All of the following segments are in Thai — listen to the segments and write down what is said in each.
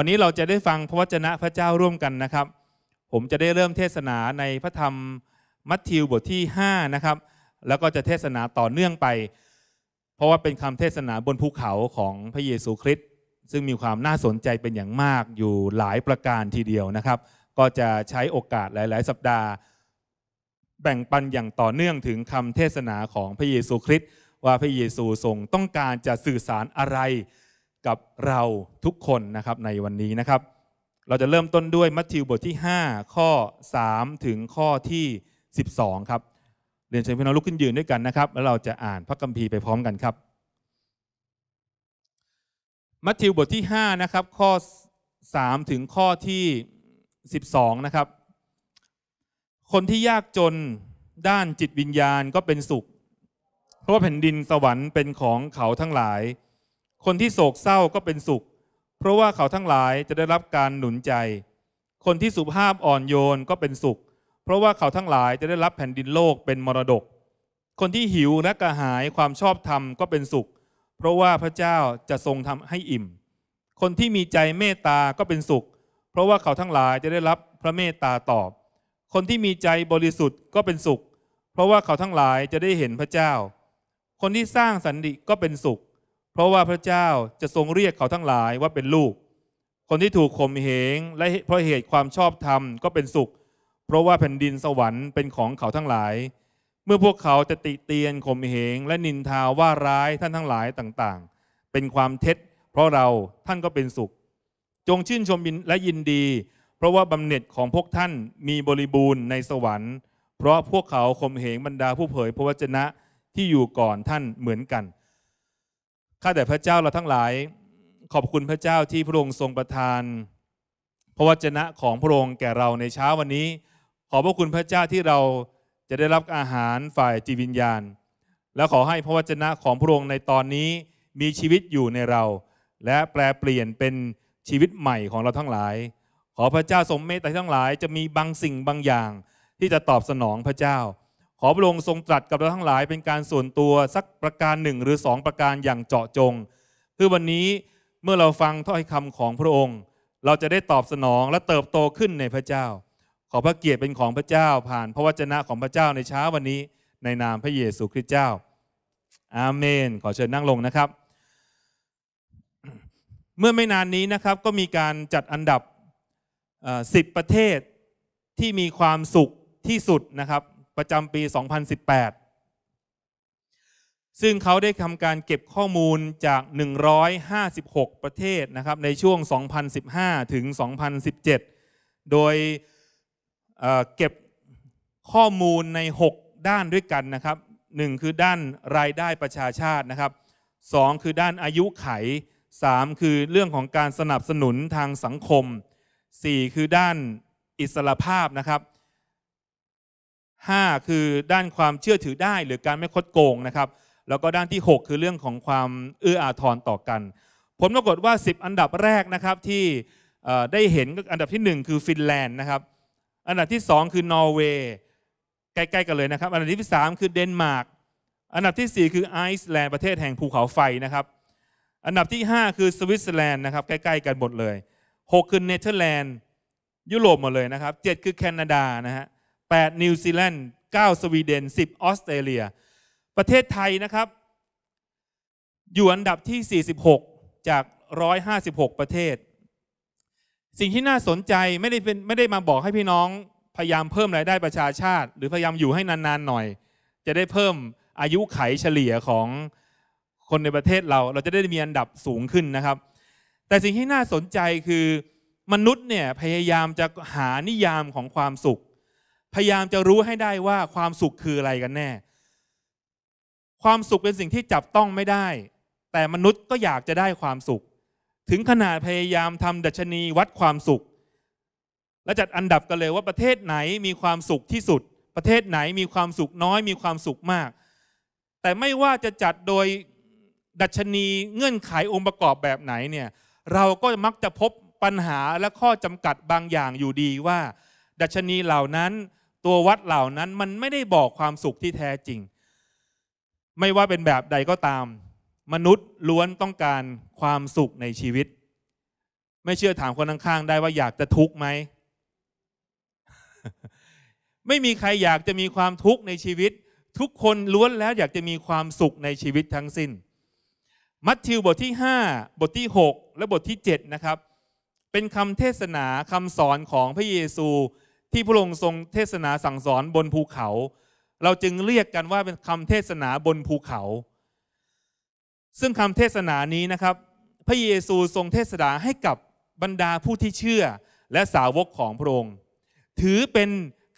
วันนี้เราจะได้ฟังพระวจนะพระเจ้าร่วมกันนะครับ ผมจะได้เริ่มเทศนาในพระธรรมมัทธิวบทที่5นะครับ แล้วก็จะเทศนาต่อเนื่องไป เพราะว่าเป็นคำเทศนาบนภูเขาของพระเยซูคริสต์ ซึ่งมีความน่าสนใจเป็นอย่างมากอยู่หลายประการทีเดียวนะครับ ก็จะใช้โอกาสหลาย ๆ สัปดาห์ แบ่งปันอย่างต่อเนื่องถึงคำเทศนาของพระเยซูคริสต์ว่าพระเยซูทรงต้องการจะสื่อสารอะไรกับเราทุกคนนะครับในวันนี้นะครับ เราจะเริ่มต้นด้วยมัทธิวบทที่ 5 ข้อ 3 ถึงข้อที่ 12 ครับเรียนเชิญพี่น้องลุกขึ้นยืนด้วยกันนะครับ แล้วเราจะอ่านพระคัมภีร์ไปพร้อมกันครับมัทธิวบทที่5นะครับข้อ 3 ถึงข้อที่ 12 นะครับ คนที่ยากจนด้านจิตวิญญาณก็เป็นสุข เพราะว่าแผ่นดินสวรรค์เป็นของเขาทั้งหลายคนที่โศกเศร้าก็เป็นสุข เพราะว่าเขาทั้งหลายจะได้รับการหนุนใจ คนที่สุภาพอ่อนโยนก็เป็นสุข เพราะว่าเขาทั้งหลายจะได้รับแผ่นดินโลกเป็นมรดก คนที่หิวและกระหายความชอบธรรมก็เป็นสุข เพราะว่าพระเจ้าจะทรงทำให้อิ่ม คนที่มีใจเมตตาก็เป็นสุข เพราะว่าเขาทั้งหลายจะได้รับพระเมตตาตอบ คนที่มีใจบริสุทธิ์ก็เป็นสุข เพราะว่าเขาทั้งหลายจะได้เห็นพระเจ้า คนที่สร้างสันติก็เป็นสุขเพราะว่าพระเจ้าจะทรงเรียกเขาทั้งหลายว่าเป็นลูก คนที่ถูกข่มเหงและเพราะเหตุความชอบธรรมก็เป็นสุข เพราะว่าแผ่นดินสวรรค์เป็นของเขาทั้งหลาย เมื่อพวกเขาจะติเตียนข่มเหงและนินทาว่าร้ายท่านทั้งหลายต่างๆ เป็นความเท็จ เพราะเราท่านก็เป็นสุข จงชื่นชมและยินดี เพราะว่าบำเหน็จของพวกท่านมีบริบูรณ์ในสวรรค์เพราะพวกเขาข่มเหงบรรดาผู้เผยพระวจนะที่อยู่ก่อนท่านเหมือนกันข้าแต่พระเจ้าเราทั้งหลายขอบคุณพระเจ้าที่พระองค์ทรงประทาน พระวจนะของพระองค์แก่เราในเช้าวันนี้ ขอบพระคุณพระเจ้าที่เราจะได้รับอาหารฝ่ายจิตวิญญาณ และขอให้พระวจนะของพระองค์ในตอนนี้มีชีวิตอยู่ในเรา และแปลเปลี่ยนเป็นชีวิตใหม่ของเราทั้งหลาย ขอพระเจ้าสมเมตตาทั้งหลาย จะมีบางสิ่งบางอย่าง ที่จะตอบสนองพระเจ้าขอพระองค์ทรงตรัสกับเราทั้งหลายเป็นการส่วนตัวสักประการหนึ่งหรือสองประการอย่างเจาะจงคือวันนี้เมื่อเราฟังถ้อยคำของพระองค์ เราจะได้ตอบสนองและเติบโตขึ้นในพระเจ้า ขอพระเกียรติเป็นของพระเจ้า ผ่านพระวจนะของพระเจ้าในเช้าวันนี้ในนามพระเยซูคริสต์เจ้าอาเมนขอเชิญนั่งลงนะครับ เมื่อไม่นานนี้นะครับก็มีการจัดอันดับ 10 ประเทศที่มีความสุขที่สุดนะครับประจำปี 2018 ซึ่งเขาได้ทำการเก็บข้อมูลจาก 156 ประเทศนะครับ ในช่วง 2015 ถึง 2017 โดยเเก็บข้อมูลใน 6 ด้านด้วยกันนะครับ 1 คือด้านรายได้ประชาชาตินะครับ 2 คือด้านอายุไข 3 คือเรื่องของการสนับสนุนทางสังคม 4 คือด้านอิสรภาพนะครับ5 คือด้านความเชื่อถือได้หรือการไม่คดโกงนะครับแล้วก็ด้านที่ 6 คือเรื่องของความเอื้ออาทรต่อกัน ผมปรากฏว่า 10 อันดับแรกนะครับที่ได้เห็น อันดับที่ 1 คือฟินแลนด์นะครับอันดับที่ 2 คือนอร์เวย์ใกล้ๆกันเลยนะครับ อันดับที่ 3 คือเดนมาร์กอันดับที่ 4 คือไอซ์แลนด์ประเทศแห่งภูเขาไฟนะครับอันดับที่ 5 คือสวิตเซอร์แลนด์นะครับใกล้ๆกันหมดเลย 6คือเนเธอร์แลนด์ยุโรปหมดเลยนะครับ7คือแคนาดานะฮะ8นิวซีแลนด์9สวีเดน 10ออสเตรเลีย ประเทศไทยนะครับ อยู่อันดับที่ 46 จาก 156 ประเทศ สิ่งที่น่าสนใจไม่ได้เป็นไม่ได้มาบอกให้พี่น้องพยายามเพิ่มรายได้ประชาชาติ หรือพยายามอยู่ให้นานๆหน่อย จะได้เพิ่มอายุไขเฉลี่ยของคนในประเทศเรา เราจะได้มีอันดับสูงขึ้นนะครับ แต่สิ่งที่น่าสนใจคือมนุษย์เนี่ยพยายามจะหานิยามของความสุขพยายามจะรู้ให้ได้ว่าความสุขคืออะไรกันแน่ ความสุขเป็นสิ่งที่จับต้องไม่ได้ แต่มนุษย์ก็อยากจะได้ความสุข ถึงขนาดพยายามทำดัชนีวัดความสุข และจัดอันดับกันเลยว่าประเทศไหนมีความสุขที่สุด ประเทศไหนมีความสุขน้อย มีความสุขมาก แต่ไม่ว่าจะจัดโดยดัชนีเงื่อนไของค์ประกอบแบบไหนเนี่ย เราก็มักจะพบปัญหาและข้อจำกัดบางอย่างอยู่ดีว่าดัชนีเหล่านั้นตัววัดเหล่านั้นมันไม่ได้บอกความสุขที่แท้จริง ไม่ว่าเป็นแบบใดก็ตาม มนุษย์ล้วนต้องการความสุขในชีวิต ไม่เชื่อถามคนข้างๆได้ว่าอยากจะทุกข์ไหมไม่มีใครอยากจะมีความทุกข์ในชีวิต ทุกคนล้วนแล้วอยากจะมีความสุขในชีวิตทั้งสิน้น มัทธิวบทที่ 5 บทที่ 6 และบทที่7นะครับเป็นคำเทศนาคำสอนของพระเยซูที่พระองค์ทรงเทศนาสั่งสอนบนภูเขา เราจึงเรียกกันว่าเป็นคำเทศนาบนภูเขา ซึ่งคำเทศนานี้นะครับ พระเยซูทรงเทศนาให้กับบรรดาผู้ที่เชื่อและสาวกของพระองค์ ถือเป็น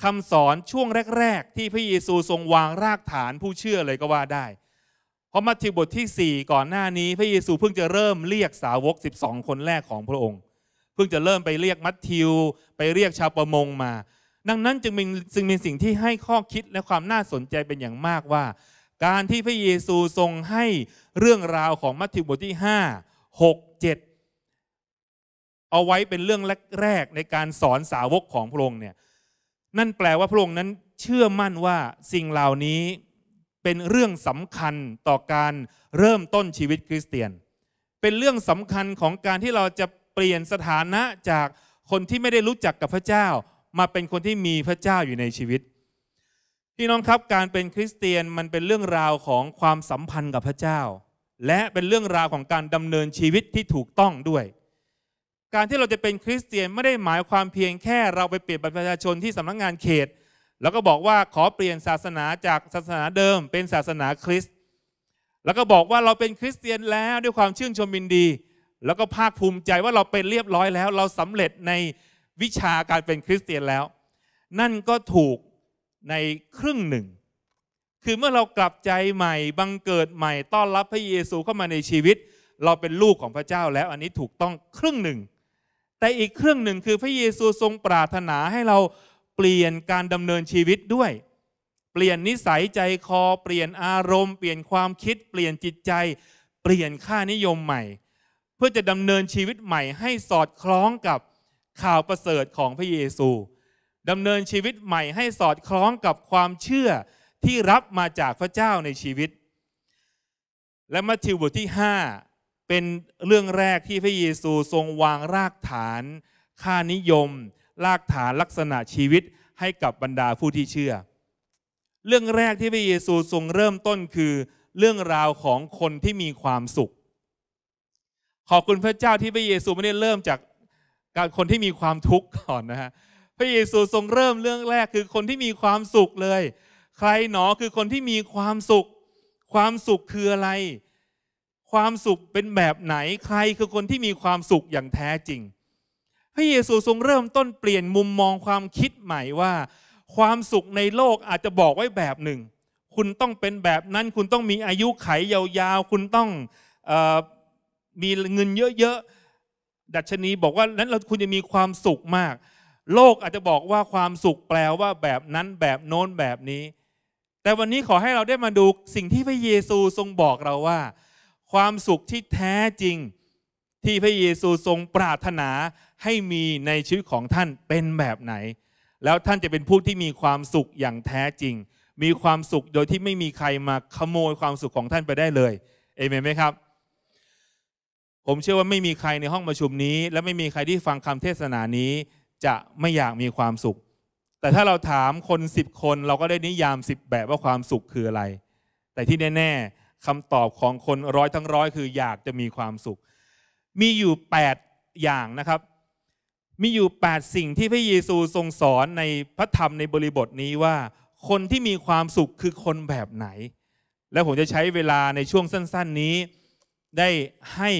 คำสอนช่วงแรก ๆที่พระเยซูทรงวางรากฐานผู้เชื่อเลยก็ว่าได้เพราะมัทธิวบทที่ 4 ก่อนหน้านี้พระเยซูเพิ่งจะเริ่มเรียกสาวก 12 คนแรกของพระองค์พิ่งจะเริ่มไปเรียกมัทธิวไปเรียกชาวประมงมา ดังนั้นจึงเป็นจึงเป็นสิ่งที่ให้ข้อคิดและความน่าสนใจเป็นอย่างมากว่า การที่พระเยซูทรงให้เรื่องราวของมัทธิวบทที่ 5 6 7 เอาไว้เป็นเรื่องแรกๆในการสอนสาวกของพระองค์เนี่ยนั่นแปลว่าพระองค์นั้นเชื่อมั่นว่าสิ่งเหล่านี้เป็นเรื่องสำคัญต่อการเริ่มต้นชีวิตคริสเตียน เป็นเรื่องสำคัญของการที่เราจะเปลี่ยนสถานะจากคนที่ไม่ได้รู้จักกับพระเจ้า มาเป็นคนที่มีพระเจ้าอยู่ในชีวิตพี่น้องครับการเป็นคริสเตียนมันเป็นเรื่องราวของความสัมพันธ์กับพระเจ้า และเป็นเรื่องราวของการดำเนินชีวิตที่ถูกต้องด้วย การที่เราจะเป็นคริสเตียนไม่ได้หมายความเพียงแค่ เราไปเปลี่ยนบัตรประชาชนที่สำนักงงานเขต แล้วก็บอกว่าขอเปลี่ยนศาสนาจากศาสนาเดิม เป็นศาสนาคริสต์แล้วก็บอกว่าเราเป็นคริสเตียนแล้วด้วยความชื่นชมบินดีแล้วก็ภาคภูมิใจว่าเราเป็นเรียบร้อยแล้วเราสำเร็จในวิชาการเป็นคริสเตียนแล้ว นั่นก็ถูกในครึ่งหนึ่ง คือเมื่อเรากลับใจใหม่ บังเกิดใหม่ต้อนรับพระเยซูเข้ามาในชีวิต เราเป็นลูกของพระเจ้าแล้วอันนี้ถูกต้องครึ่งหนึ่ง แต่อีกครึ่งหนึ่งคือพระเยซูทรงปรารถนาให้เราเปลี่ยนการดำเนินชีวิตด้วย เปลี่ยนนิสัยใจคอเปลี่ยนอารมณ์เปลี่ยนความคิดเปลี่ยนจิตใจ เปลี่ยนค่านิยมใหม่พื่อจะดำเนินชีวิตใหม่ให้สอดคล้องกับข่าวประเสริฐของพระเยซูดำเนินชีวิตใหม่ให้สอดคล้องกับความเชื่อที่รับมาจากพระเจ้าในชีวิต และมัทธิวบทที่ 5 เป็นเรื่องแรกที่พระเยซูทรงวางรากฐานค่านิยม รากฐานลักษณะชีวิตให้กับบรรดาผู้ที่เชื่อ เรื่องแรกที่พระเยซูทรงเริ่มต้นคือเรื่องราวของคนที่มีความสุขขอบคุณพระเจ้าที่พระเยซูไม่ได้เริ่มจากการคนที่มีความทุกข์ก่อนนะฮะ พระเยซูทรงเริ่มเรื่องแรกคือคนที่มีความสุขเลย ใครหนอคือคนที่มีความสุข ความสุขคืออะไร ความสุขเป็นแบบไหน ใครคือคนที่มีความสุขอย่างแท้จริง พระเยซูทรงเริ่มต้นเปลี่ยนมุมมองความคิดใหม่ว่า ความสุขในโลกอาจจะบอกไว้แบบหนึ่ง คุณต้องเป็นแบบนั้น คุณต้องมีอายุไขยยาวๆ คุณต้องมีเงินเยอะๆ ดัชนีบอกว่านั้นเราคุณจะมีความสุขมาก โลกอาจจะบอกว่าความสุขแปลว่าแบบนั้นแบบโน้นแบบนี้ แต่วันนี้ขอให้เราได้มาดูสิ่งที่พระเยซูทรงบอกเราว่า ความสุขที่แท้จริงที่พระเยซูทรงปรารถนาให้มีในชีวิตของท่านเป็นแบบไหน แล้วท่านจะเป็นผู้ที่มีความสุขอย่างแท้จริง มีความสุขโดยที่ไม่มีใครมาขโมยความสุขของท่านไปได้เลย เอเมนไหมครับผมเชื่อว่า ไม่มีใครในห้องประชุมนี้ และไม่มีใครที่ฟังคำเทศนานี้ จะไม่อยากมีความสุข แต่ถ้าเราถามคนสิบคน เราก็ได้นิยามสิบแบบว่าความสุขคืออะไร แต่ที่แน่ๆคำตอบของคนร้อยทั้งร้อยคืออยากจะมีความสุข มีอยู่ 8 อย่างนะครับ มีอยู่ 8 สิ่งที่พระเยซูทรงสอนในพระธรรมในบริบทนี้ว่า คนที่มีความสุขคือคนแบบไหน และผมจะใช้เวลาในช่วงสั้นๆ นี้ได้ให้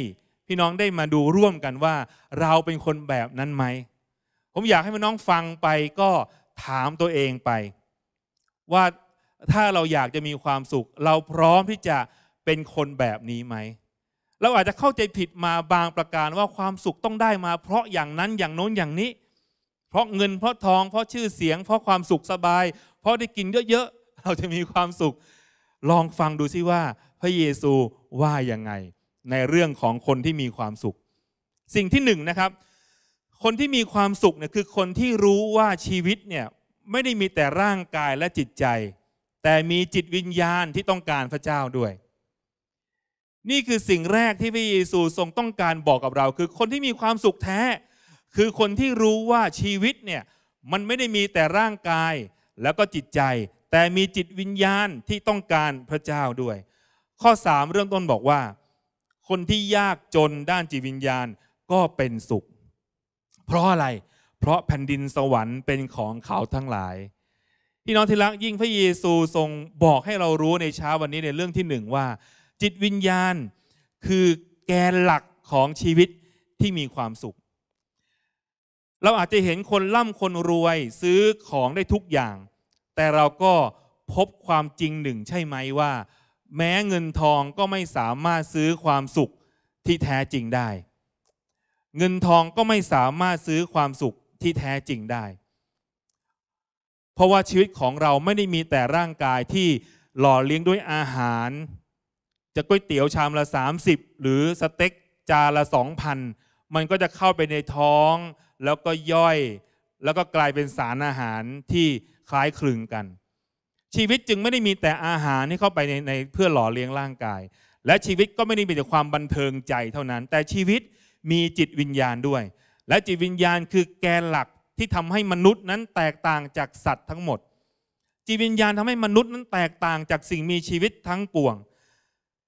พี่น้องได้มาดูร่วมกันว่าเราเป็นคนแบบนั้นไหม ผมอยากให้พี่น้องฟังไปก็ถามตัวเองไป ว่าถ้าเราอยากจะมีความสุข เราพร้อมที่จะเป็นคนแบบนี้ไหม เราอาจจะเข้าใจผิดมาบางประการว่าความสุขต้องได้มา เพราะอย่างนั้นอย่างโน้นอย่างนี้ เพราะเงินเพราะทองเพราะชื่อเสียง เพราะความสุขสบาย เพราะได้กินเยอะๆ เราจะมีความสุข ลองฟังดูซิว่า พระเยซูว่ายังไงในเรื่องของคนที่มีความสุข สิ่งที่หนึ่งนะครับคนที่มีความสุขเนี่ยคือคนที่รู้ว่าชีวิตเนี่ยไม่ได้มีแต่ร่างกายและจิตใจ แต่มีจิตวิญญาณที่ต้องการพระเจ้าด้วย นี่คือสิ่งแรกที่พระเยซูทรงต้องการบอกกับเรา คือคนที่มีความสุขแท้ คือคนที่รู้ว่าชีวิตเนี่ยมันไม่ได้มีแต่ร่างกายแล้วก็จิตใจ แต่มีจิตวิญญาณที่ต้องการพระเจ้าด้วย ข้อ3เริ่มต้นบอกว่าคนที่ยากจนด้านจิตวิญญาณก็เป็นสุข เพราะอะไรเพราะแผ่นดินสวรรค์เป็นของเขาทั้งหลายพี่น้องที่รักยิ่งพระเยซูทรงบอกให้เรารู้ในเช้าวันนี้ในเรื่องที่หนึ่งว่า จิตวิญญาณคือแกนหลักของชีวิตที่มีความสุข เราอาจจะเห็นคนร่ำคนรวยซื้อของได้ทุกอย่าง แต่เราก็พบความจริงหนึ่งใช่ไหมว่าแม้เงินทองก็ไม่สามารถซื้อความสุขที่แท้จริงได้ เงินทองก็ไม่สามารถซื้อความสุขที่แท้จริงได้ เพราะว่าชีวิตของเราไม่ได้มีแต่ร่างกายที่หล่อเลี้ยงด้วยอาหาร จะก๋วยเตี๋ยวชามละ 30 หรือสเต็กจานละ 2,000 มันก็จะเข้าไปในท้องแล้วก็ย่อย แล้วก็กลายเป็นสารอาหารที่คล้ายคลึงกันชีวิตจึงไม่ได้มีแต่อาหารที่เข้าไปในในเพื่อหล่อเลี้ยงร่างกาย และชีวิตก็ไม่ได้มีแต่ความบันเทิงใจเท่านั้น แต่ชีวิตมีจิตวิญญาณด้วย และจิตวิญญาณคือแกนหลักที่ทำให้มนุษย์นั้นแตกต่างจากสัตว์ทั้งหมด จิตวิญญาณทำให้มนุษย์นั้นแตกต่างจากสิ่งมีชีวิตทั้งปวง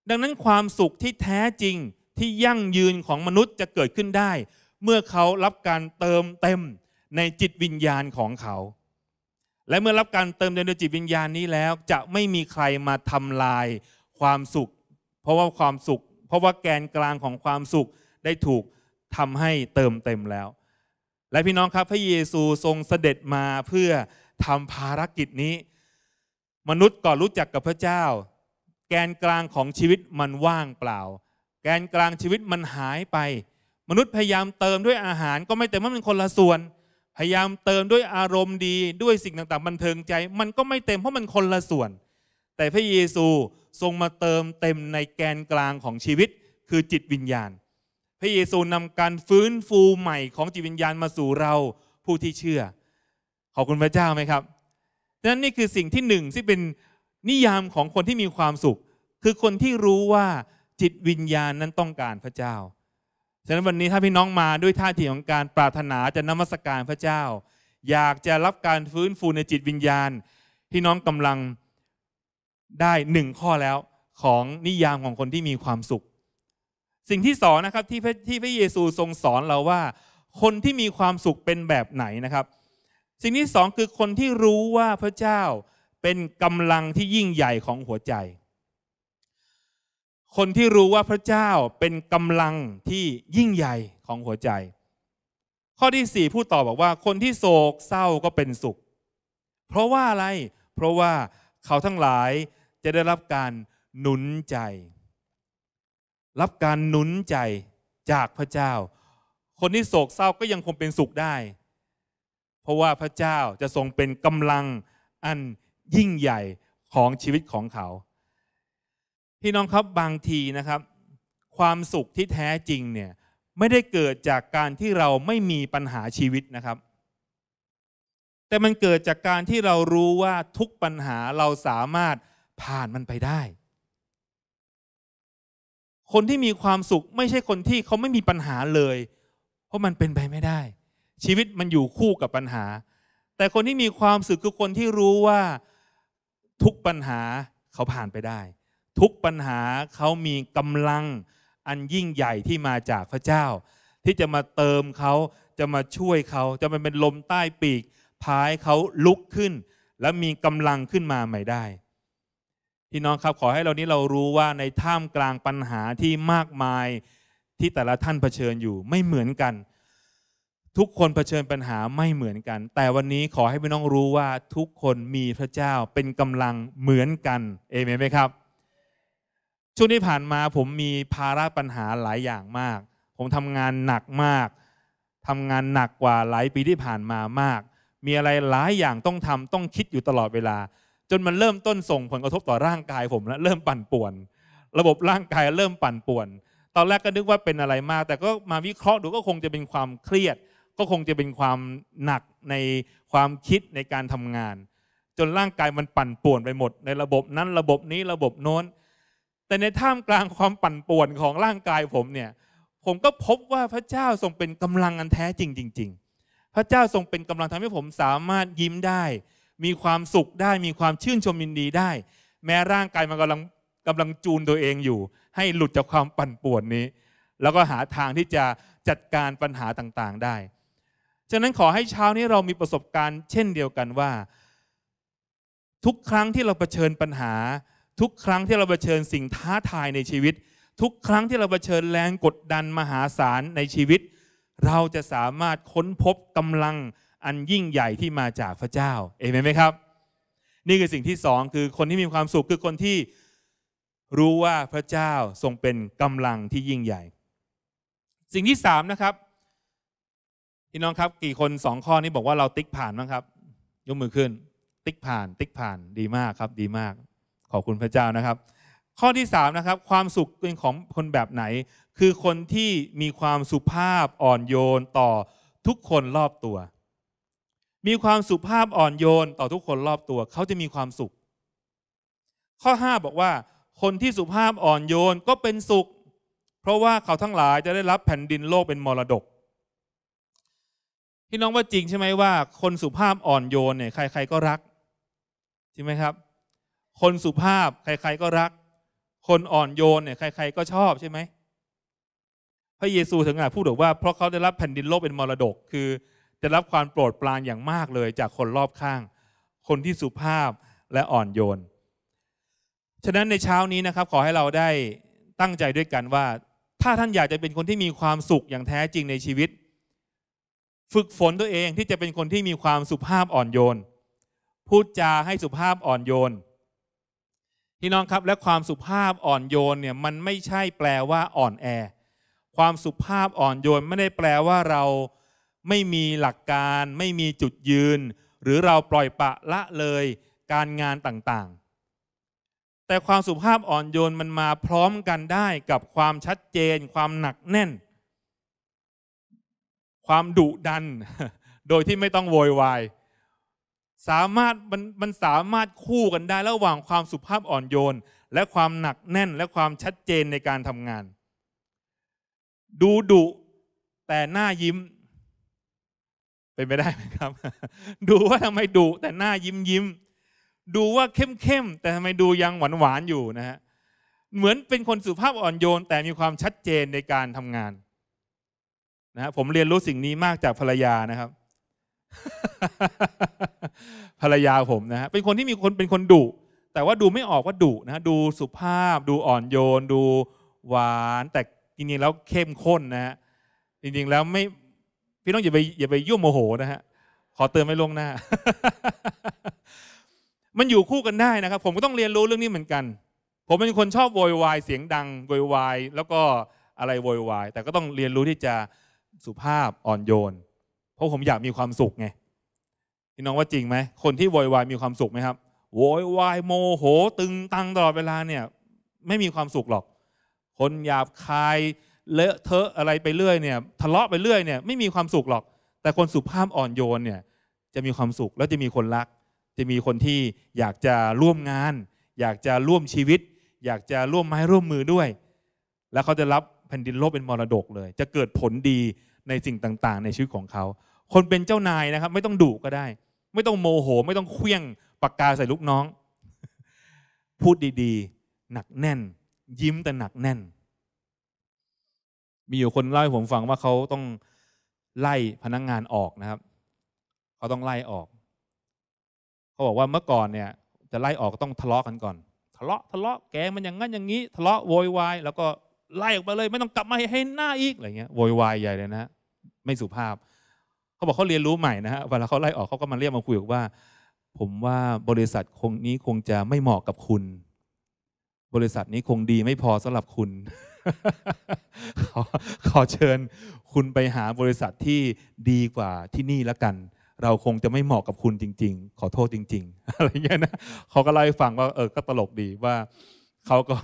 ดังนั้นความสุขที่แท้จริงที่ยั่งยืนของมนุษย์จะเกิดขึ้นได้ เมื่อเขารับการเติมเต็มในจิตวิญญาณของเขาและเมื่อรับการเติมเต็มด้วยจิตวิญญาณนี้แล้วจะไม่มีใครมาทำลายความสุข เพราะว่าความสุข เพราะว่าแกนกลางของความสุขได้ถูกทำให้เติมเต็มแล้ว และพี่น้องครับพระเยซูทรงเสด็จมาเพื่อทำภารกิจนี้ มนุษย์ก่อนรู้จักกับพระเจ้า แกนกลางของชีวิตมันว่างเปล่า แกนกลางชีวิตมันหายไป มนุษย์พยายามเติมด้วยอาหารก็ไม่เต็มมันเป็นคนละส่วนพยายามเติมด้วยอารมณ์ดีด้วยสิ่งต่าง ๆ บันเทิงใจ มันก็ไม่เต็มเพราะมันคนละส่วน แต่พระเยซูทรงมาเติมเต็มในแกนกลางของชีวิตคือจิตวิญญาณ พระเยซูนำการฟื้นฟูใหม่ของจิตวิญญาณมาสู่เราผู้ที่เชื่อขอบคุณพระเจ้าไหมครับดังนั้นนี่คือสิ่งที่หนึ่งที่เป็นนิยามของคนที่มีความสุข คือคนที่รู้ว่าจิตวิญญาณนั้นต้องการพระเจ้าฉะนั้นวันนี้ถ้าพี่น้องมาด้วยท่าทีของการปรารถนาจะนมัสการพระเจ้า อยากจะรับการฟื้นฟูในจิตวิญญาณ พี่น้องกำลังได้หนึ่งข้อแล้วของนิยามของคนที่มีความสุข สิ่งที่สองนะครับที่ที่พระเยซูทรงสอนเราว่า คนที่มีความสุขเป็นแบบไหนนะครับ สิ่งที่สองคือคนที่รู้ว่าพระเจ้าเป็นกำลังที่ยิ่งใหญ่ของหัวใจคนที่รู้ว่าพระเจ้าเป็นกำลังที่ยิ่งใหญ่ของหัวใจ ข้อที่สี่พูดต่อบอกว่า คนที่โศกเศร้าก็เป็นสุข เพราะว่าอะไรเพราะว่าเขาทั้งหลายจะได้รับการหนุนใจ รับการหนุนใจจากพระเจ้า คนที่โศกเศร้าก็ยังคงเป็นสุขได้ เพราะว่าพระเจ้าจะทรงเป็นกำลังอันยิ่งใหญ่ของชีวิตของเขาพี่น้องครับ บางทีนะครับ ความสุขที่แท้จริงเนี่ยไม่ได้เกิดจากการที่เราไม่มีปัญหาชีวิตนะครับ แต่มันเกิดจากการที่เรารู้ว่าทุกปัญหาเราสามารถผ่านมันไปได้ คนที่มีความสุขไม่ใช่คนที่เขาไม่มีปัญหาเลย เพราะมันเป็นไปไม่ได้ ชีวิตมันอยู่คู่กับปัญหา แต่คนที่มีความสุข คือคนที่รู้ว่าทุกปัญหาเขาผ่านไปได้ทุกปัญหาเขามีกำลัง อันยิ่งใหญ่ที่มาจากพระเจ้า ที่จะมาเติมเขาจะมาช่วยเขาจะมาเป็นลมใต้ปีกพายเขาลุกขึ้น และมีกำลังขึ้นมาใหม่ได้พี่น้องครับขอให้เรานี้เรารู้ว่าในท่ามกลางปัญหาที่มากมายที่แต่ละท่านเผชิญอยู่ไม่เหมือนกัน ทุกคนเผชิญปัญหาไม่เหมือนกัน แต่วันนี้ขอให้พี่น้องรู้ว่าทุกคนมีพระเจ้าเป็นกำลังเหมือนกันเอเมนไหมครับช่วงที่ผ่านมาผมมีภาระปัญหาหลายอย่างมาก ผมทำงานหนักมากทำงานหนักกว่าหลายปีที่ผ่านมามาก มีอะไรหลายอย่างต้องทำต้องคิดอยู่ตลอดเวลา จนมันเริ่มต้นส่ง ผลกระทบต่อร่างกายผม และเริ่มปั่นป่วน ระบบร่างกายเริ่มปั่นป่วน ตอนแรกก็นึกว่าเป็นอะไรมาก แต่ก็มาวิเคราะห์ดูก็คงจะเป็นความเครียด ก็คงจะเป็นความหนักในความคิดในการทำงาน จนร่างกายมันปั่นป่วนไปหมด ในระบบนั้นระบบนี้ระบบโน้นแต่ในท่ามกลางความปั่นป่วนของร่างกายผมเนี่ย ผมก็พบว่าพระเจ้าทรงเป็นกำลังอันแท้จริงจริงพระเจ้าทรงเป็นกำลังทำให้ผมสามารถยิ้มได้ มีความสุขได้ มีความชื่นชมยินดีได้ แม้ร่างกายมันกำลังกำลังจูนตัวเองอยู่ ให้หลุดจากความปั่นป่วนนี้ แล้วก็หาทางที่จะจัดการปัญหาต่างๆได้ฉะนั้นขอให้เช้านี้เรามีประสบการณ์เช่นเดียวกันว่า ทุกครั้งที่เราเผชิญปัญหาทุกครั้งที่เราเผชิญสิ่งท้าทายในชีวิต ทุกครั้งที่เราเผชิญแรงกดดันมหาศาลในชีวิต เราจะสามารถค้นพบกำลังอันยิ่งใหญ่ที่มาจากพระเจ้าเอเมนไหมครับ นี่คือสิ่งที่สองคือคนที่มีความสุขคือคนที่รู้ว่าพระเจ้าทรงเป็นกำลังที่ยิ่งใหญ่ สิ่งที่สามนะครับพี่น้องครับกี่คนสองข้อนี้บอกว่าเราติ๊กผ่านบ้างครับ ยกมือขึ้น ติ๊กผ่านติ๊กผ่านดีมากครับ ดีมากขอบคุณพระเจ้านะครับ ข้อที่3นะครับ ความสุขเป็นของคนแบบไหน คือคนที่มีความสุภาพอ่อนโยนต่อทุกคนรอบตัว มีความสุภาพอ่อนโยนต่อทุกคนรอบตัว เขาจะมีความสุข ข้อ 5 บอกว่า คนที่สุภาพอ่อนโยนก็เป็นสุข เพราะว่าเขาทั้งหลายจะได้รับแผ่นดินโลกเป็นมรดกพี่น้องว่าจริงใช่ไหมว่าคนสุภาพอ่อนโยนเนี่ยใคร ๆ ก็รัก ใช่ไหมครับคนสุภาพใครๆก็รัก คนอ่อนโยนเนี่ยใครๆก็ชอบใช่ไหมพระเยซูถึงอาจพูดบอกว่าเพราะเขาได้รับแผ่นดินโลกเป็นมรดก คือได้รับความโปรดปรานอย่างมากเลยจากคนรอบข้าง คนที่สุภาพและอ่อนโยน ฉะนั้นในเช้านี้นะครับ ขอให้เราได้ตั้งใจด้วยกันว่า ถ้าท่านอยากจะเป็นคนที่มีความสุขอย่างแท้จริงในชีวิต ฝึกฝนตัวเองที่จะเป็นคนที่มีความสุภาพอ่อนโยน พูดจาให้สุภาพอ่อนโยนพี่น้องครับและความสุภาพอ่อนโยนเนี่ยมันไม่ใช่แปลว่าอ่อนแอ ความสุภาพอ่อนโยนไม่ได้แปลว่าเราไม่มีหลักการ ไม่มีจุดยืน หรือเราปล่อยปะละเลยการงานต่างๆ แต่ความสุภาพอ่อนโยนมันมาพร้อมกันได้กับความชัดเจนความหนักแน่น ความดุดันโดยที่ไม่ต้องโวยวายสามารถ มันมันสามารถคู่กันได้ระหว่างความสุภาพอ่อนโยน และความหนักแน่น และความชัดเจนในการทำงาน ดูดุแต่หน้ายิ้มเป็นไปได้ไหมครับ ดูว่าทำไมดุแต่หน้ายิ้มยิ้ม ดูว่าเข้มเข้มแต่ทำไมดูยังหวานหวานอยู่นะฮะเหมือนเป็นคนสุภาพอ่อนโยนแต่มีความชัดเจนในการทำงานนะฮะผมเรียนรู้สิ่งนี้มากจากภรรยานะครับภรรยาผมนะฮะ เป็นคนที่มีคนเป็นคนดุ แต่ว่าดูไม่ออกว่าดุนะ ดูสุภาพดูอ่อนโยนดูหวาน แต่จริงๆแล้วเข้มข้นนะฮะ จริงๆแล้วไม่พี่น้องอย่าไปอย่าไปยุ่มโมโหนะฮะขอเตือนไม่ลงหน้ามันอยู่คู่กันได้นะครับ ผมก็ต้องเรียนรู้เรื่องนี้เหมือนกัน ผมเป็นคนชอบโวยวายเสียงดังโวยวายแล้วก็อะไรโวยวายแต่ก็ต้องเรียนรู้ที่จะสุภาพอ่อนโยนราะผมอยากมีความสุขไงพี่น้องว่าจริงไหม คนที่โวยวายมีความสุขไหมครับโวยวายโมโห ตึงตังตลอดเวลาเนี่ยไม่มีความสุขหรอก คนหยาบคายเลอะเทอะอะไรไปเรื่อยเนี่ยทะเลาะไปเรื่อยเนี่ยไม่มีความสุขหรอก แต่คนสุภาพอ่อนโยนเนี่ยจะมีความสุขแล้วจะมีคนรัก จะมีคนที่อยากจะร่วมงาน อยากจะร่วมชีวิต อยากจะร่วมไม้ร่วมมือด้วย แล้วเขาจะรับแผ่นดินโลกเป็นมรดกเลย จะเกิดผลดีในสิ่งต่าง ๆ ในชีวิตของเขาคนเป็นเจ้านายนะครับ ไม่ต้องดุก็ได้ ไม่ต้องโมโห ไม่ต้องเคลี้ยงปากกาใส่ลูกน้อง พูดดีๆ หนักแน่นยิ้มแต่หนักแน่น มีอยู่คนเล่าให้ผมฟังว่าเขาต้องไล่พนักงงานออกนะครับเขาต้องไล่ออกเขาบอกว่าเมื่อก่อนเนี่ย จะไล่ออกต้องทะเลาะกันก่อน ทะเลาะทะเลาะแกมันอย่างงั้นอย่างนี้ทะเลาะโวยวายแล้วก็ไล่ออกไปเลย ไม่ต้องกลับมาให้หน้าอีกอะไรเงี้ยโวยวายใหญ่เลยนะไม่สุภาพเขาบอกเขาเรียนรู้ใหม่นะฮะเวลาเขาไล่ออกเขาก็มาเรียกมาคุยกว่า ผมว่าบริษัทคงนี้คงจะไม่เหมาะกับคุณ บริษัทนี้คงดีไม่พอสำหรับคุณขอขอเชิญคุณไปหาบริษัทที่ดีกว่าที่นี่ละกัน เราคงจะไม่เหมาะกับคุณจริงๆ ขอโทษจริง ๆ อะไรเงี้ยนะเขาก็เล่าให้ฟังว่าเออก็ตลกดีว่าเขาก็